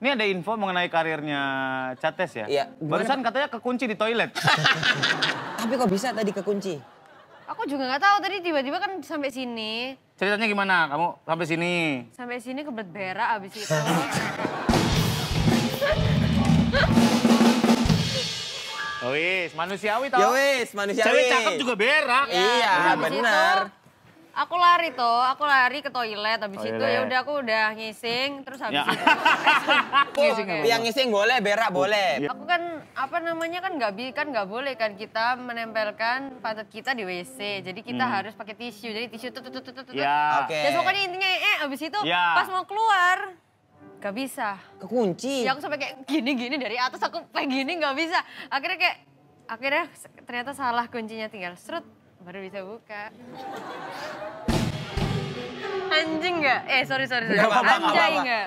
Ini ada info mengenai karirnya Cates ya? Iya. Barusan katanya kekunci di toilet. Tapi kok bisa tadi kekunci? Aku juga nggak tahu tadi tiba-tiba kan sampai sini. Ceritanya gimana? Kamu sampai sini? Sampai sini kebet berak abis itu. Yowis ya manusiawi tau. Yowis ya manusiawi. Cewek cakep juga berak. Ya, iya, benar. Aku lari tuh, aku lari ke toilet habis toilet. itu ya udah aku udah ngising terus habis ya. itu. Iya ngising yang ngisi boleh, berak boleh. Iya. Aku kan apa namanya kan nggak kan nggak boleh kan kita menempelkan pantat kita di WC. Jadi kita hmm. harus pakai tisu. Jadi tisu tuh tuh tuh tuh tuh. Ya. Oke. Okay. Dan pokoknya intinya eh abis itu ya. pas mau keluar Gak bisa. Kekunci. Ya aku sampai kayak gini-gini dari atas aku kayak gini nggak bisa. Akhirnya kayak akhirnya ternyata salah kuncinya tinggal serut baru bisa buka. Anjing nggak? Eh sorry sorry sorry. Gak apa -apa, Anjay nggak?